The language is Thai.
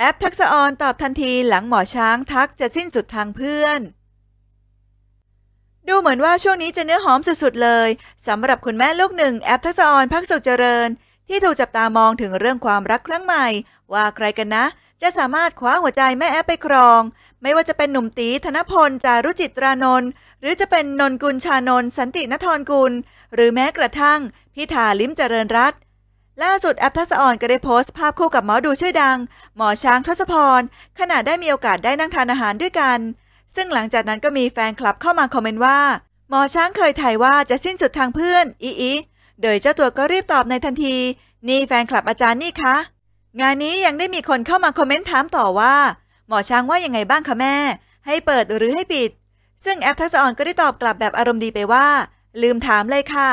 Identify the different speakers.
Speaker 1: แอปทักษอรนตอบทันทีหลังหมอช้างทักจะสิ้นสุดทางเพื่อน ดูเหมือนว่าช่วงนี้จะเนื้อหอมสุดๆเลยสำหรับคุณแม่ลูกหนึ่งแอปทักษอรนพักสุดเจริญ ที่ถูกจับตามองถึงเรื่องความรักครั้งใหม่ ว่าใครกันนะ จะสามารถคว้าหัวใจแม่แอปไปครอง ไม่ว่าจะเป็นหนุ่มตีธนพลจารุจิตรานน์หรือจะเป็นนนกุลชานน์สันตินทรกุล หรือแม้กระทั่ง พิธาลิ้มเจริญรัตน์ล่าสุดแอปทัศออนก็ได้โพสต์ภาพคู่กับหมอดูชื่อดัง หมอช้างทศพรขณะได้มีโอกาสได้นั่งทานอาหารด้วยกัน ซึ่งหลังจากนั้นก็มีแฟนคลับเข้ามาคอมเมนต์ว่า หมอช้างเคยถ่ายว่าจะสิ้นสุดทางเพื่อนอีอีโดยเจ้าตัวก็รีบตอบในทันที นี่แฟนคลับอาจารย์นี่คะ งานนี้ยังได้มีคนเข้ามาคอมเมนต์ถามต่อว่าหมอช้างว่ายังไงบ้างคะแม่ ให้เปิดหรือให้ปิด ซึ่งแอปทัศออนก็ได้ตอบกลับแบบอารมณ์ดีไปว่า ลืมถามเลยค่ะ